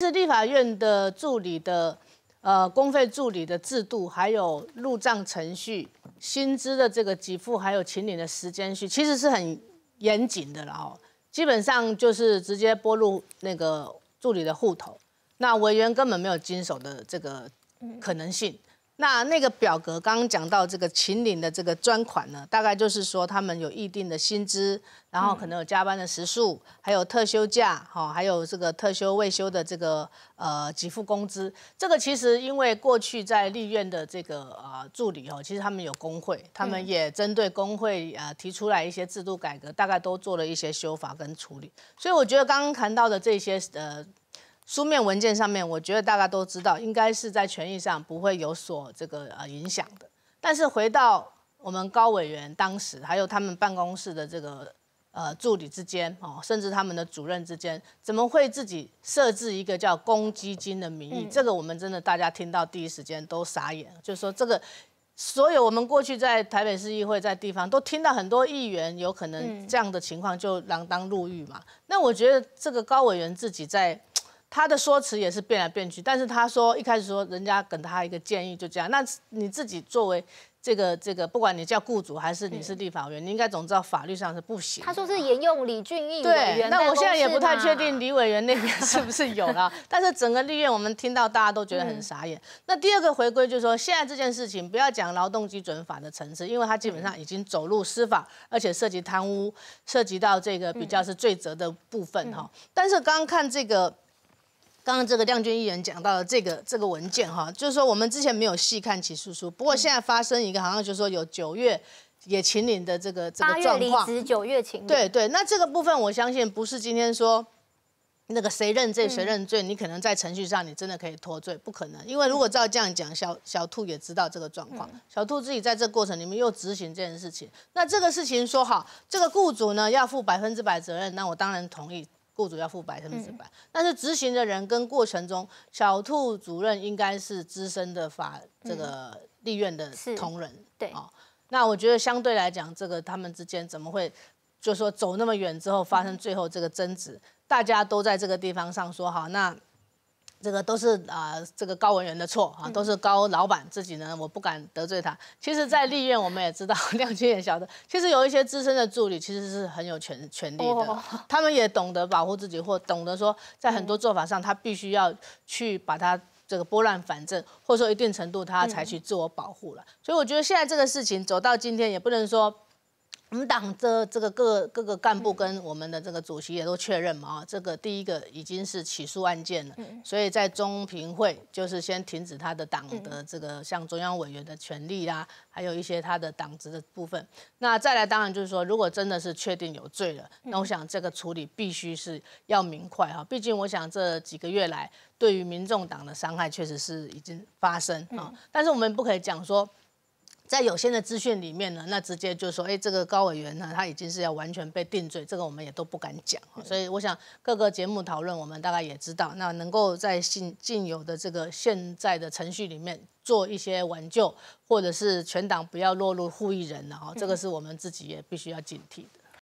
是立法院的助理的，呃，公费助理的制度，还有入账程序、薪资的这个给付，还有请领的时间序，其实是很严谨的了哦。基本上就是直接拨入那个助理的户头，那委员根本没有经手的这个可能性。那那个表格刚刚讲到这个秦岭的这个专款呢，大概就是说他们有预定的薪资，然后可能有加班的时数，还有特休假，哈，还有这个特休未休的这个呃给付工资。这个其实因为过去在立院的这个呃助理哦，其实他们有工会，他们也针对工会呃提出来一些制度改革，大概都做了一些修法跟处理。所以我觉得刚刚谈到的这些呃。书面文件上面，我觉得大家都知道，应该是在权益上不会有所这个呃影响的。但是回到我们高委员当时，还有他们办公室的这个呃助理之间哦，甚至他们的主任之间，怎么会自己设置一个叫公积金的名义？这个我们真的大家听到第一时间都傻眼，就是说这个所有我们过去在台北市议会，在地方都听到很多议员有可能这样的情况就锒铛入狱嘛。那我觉得这个高委员自己在。他的说辞也是变来变去，但是他说一开始说人家给他一个建议就这样，那你自己作为这个这个，不管你叫雇主还是你是立法员，你应该总知道法律上是不行。他说是沿用李俊毅委员，那我现在也不太确定李委员那边 是不是有了，但是整个立院我们听到大家都觉得很傻眼。那第二个回归就是说，现在这件事情不要讲劳动基准法的层次，因为他基本上已经走入司法，而且涉及贪污，涉及到这个比较是罪责的部分哈。但是刚刚看这个。刚刚这个亮君议员讲到了这个这个文件哈，就是说我们之前没有细看起诉书，不过现在发生一个好像就是说有九月也秦岭的这个这个状况。八月离九月请对对，那这个部分我相信不是今天说那个谁认罪谁认罪，你可能在程序上你真的可以脱罪，不可能，因为如果照这样讲，小小兔也知道这个状况，小兔自己在这过程里面又执行这件事情，那这个事情说好，这个雇主呢要负百分之百责任，那我当然同意。雇主要付百分之百，但是执行的人跟过程中小兔主任应该是资深的法这个立院的同仁，对哦、那我觉得相对来讲，这个他们之间怎么会就说走那么远之后发生最后这个争执，大家都在这个地方上说好那。这个都是啊，这个高文元的错啊，都是高老板自己呢，我不敢得罪他。其实，在立院我们也知道，亮君也晓得，其实有一些资深的助理其实是很有权权力的，他们也懂得保护自己，或懂得说，在很多做法上，他必须要去把他这个拨乱反正，或者说一定程度他才去自我保护了。所以，我觉得现在这个事情走到今天，也不能说。我们党的这个各各个干部跟我们的这个主席也都确认嘛，啊，这个第一个已经是起诉案件了，所以在中评会就是先停止他的党的这个向中央委员的权利啦，还有一些他的党职的部分。那再来，当然就是说，如果真的是确定有罪了，那我想这个处理必须是要明快哈，毕竟我想这几个月来对于民众党的伤害确实是已经发生啊，但是我们不可以讲说。在有限的资讯里面呢，那直接就说，哎，这个高委员呢，他已经是要完全被定罪，这个我们也都不敢讲。所以我想各个节目讨论，我们大概也知道，那能够在尽尽有的这个现在的程序里面做一些挽救，或者是全党不要落入护益人了哦，这个是我们自己也必须要警惕的。